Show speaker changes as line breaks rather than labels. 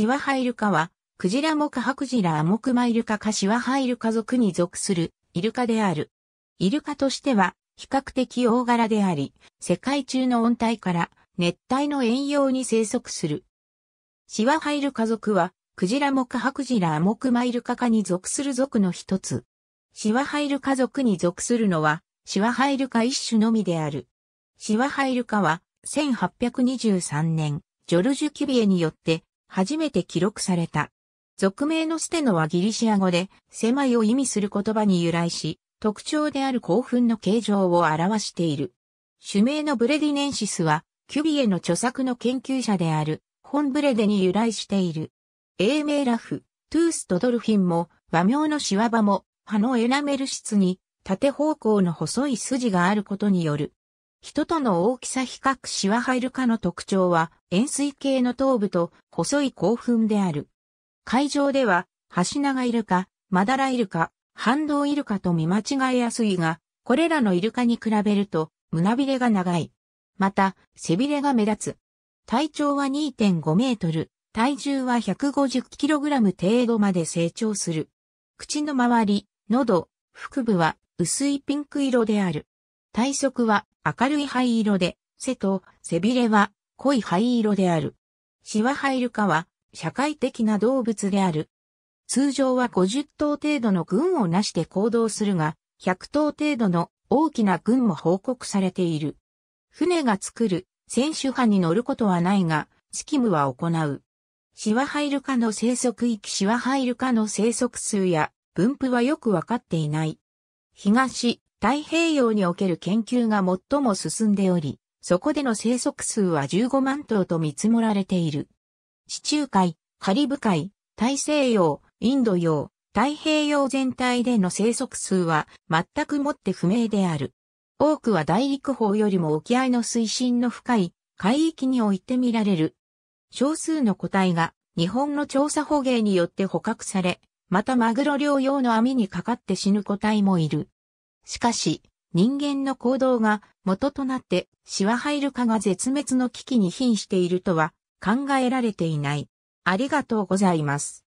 シワハイルカは、クジラ目ハクジラアモクマイルカかシワハイルカ族に属するイルカである。イルカとしては比較的大柄であり、世界中の温帯から熱帯の遠洋に生息する。シワハイルカ族は、クジラ目ハクジラアモクマイルカ科に属する族の一つ。シワハイルカ族に属するのは、シワハイルカ一種のみである。シワハイルカは、1823年、ジョルジュ・キュビエによって、初めて記録された。俗名のステノはギリシア語で、狭いを意味する言葉に由来し、特徴である興奮の形状を表している。種名のブレディネンシスは、キュビエの著作の研究者である、本ブレデに由来している。英名ラフ、トゥースとドルフィンも、和名のシワバも、葉のエナメル質に、縦方向の細い筋があることによる、人との大きさ比較シワハイルカの特徴は、円錐形の頭部と細い興墳である。海上では、ハシナガイルカ、マダライルカ、ハンドウイルカと見間違えやすいが、これらのイルカに比べると、胸びれが長い。また、背びれが目立つ。体長は2.5メートル、体重は1 5 0ラム程度まで成長する。口の周り、喉、腹部は薄いピンク色である。体側は明るい灰色で、背と背びれは濃い灰色である。シワハイルカは社会的な動物である。通常は50頭程度の群をなして行動するが、100頭程度の大きな群も報告されている。船が作る選手派に乗ることはないが、スキムは行う。シワハイルカの生息域シワハイルカの生息数や分布はよくわかっていない。東、太平洋における研究が最も進んでおり、そこでの生息数は15万頭と見積もられている。地中海、カリブ海、大西洋、インド洋、太平洋全体での生息数は全くもって不明である。多くは大陸法よりも沖合の水深の深い海域において見られる。少数の個体が日本の調査捕鯨によって捕獲され、またマグロ漁用の網にかかって死ぬ個体もいる。しかし、人間の行動が元となってシワハイルカが絶滅の危機に瀕しているとは考えられていない。ありがとうございます。